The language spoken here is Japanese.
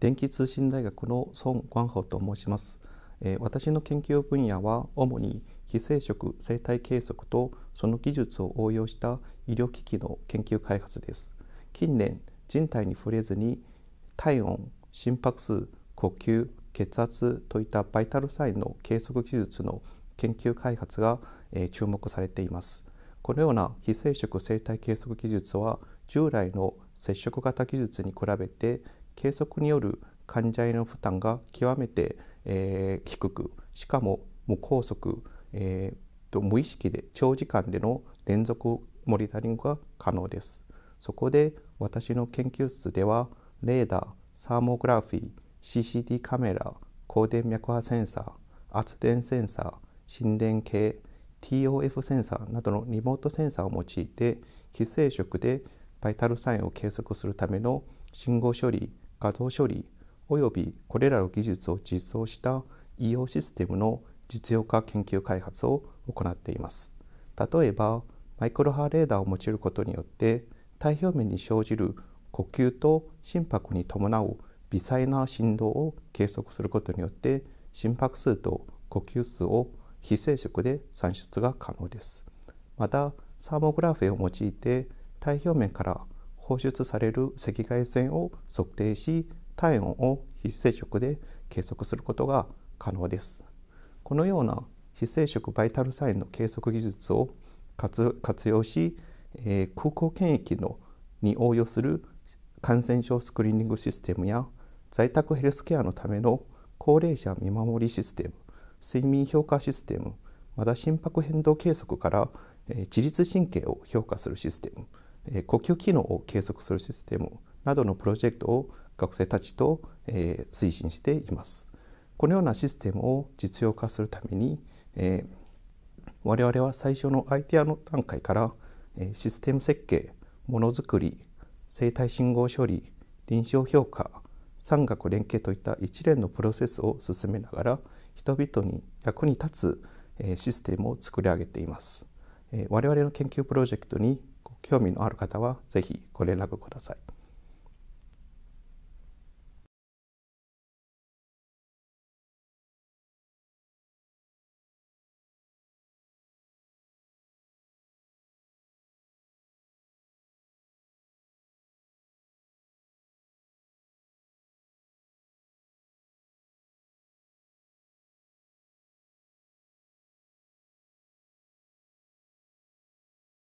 電気通信大学の孫冠峰と申します、えー、私の研究分野は主に非生殖生態計測とその技術を応用した医療機器の研究開発です近年人体に触れずに体温心拍数呼吸血圧といったバイタルサインの計測技術の研究開発が、えー、注目されていますこのような非生殖生体計測技術は従来の接触型技術に比べて計測による患者への負担が極めて、えー、低くしかも無拘束、えーと、無意識で長時間での連続モニタリングが可能ですそこで私の研究室ではレーダーサーモグラフィー CCD カメラ高電脈波センサー圧電センサー心電計 TOF センサーなどのリモートセンサーを用いて非生色でバイタルサインを計測するための信号処理画像処理及びこれらの技術を実装した EO システムの実用化研究開発を行っています。例えばマイクロ波レーダーを用いることによって体表面に生じる呼吸と心拍に伴う微細な振動を計測することによって心拍数と呼吸数を非生殖で算出が可能です。またサーモグラフィーを用いて体表面から放出される赤外線を測定し体温を非接触で計測することが可能です。このような非生殖バイタルサインの計測技術を活用し、え空港検疫のに応用する感染症スクリーニングシステムや在宅ヘルスケアのための高齢者見守りシステム睡眠評価システムまた心拍変動計測から、え自律神経を評価するシステム呼吸機能を計測するシステムなどのプロジェクトを学生たちと推進しています。このようなシステムを実用化するために、え我々は最初のアイデアの段階から、えシステム設計ものづくり生体信号処理臨床評価産学連携といった一連のプロセスを進めながら人々に役に立つ、えシステムを作り上げています。我々の研究プロジェクトに興味のある方は是非ご連絡ください。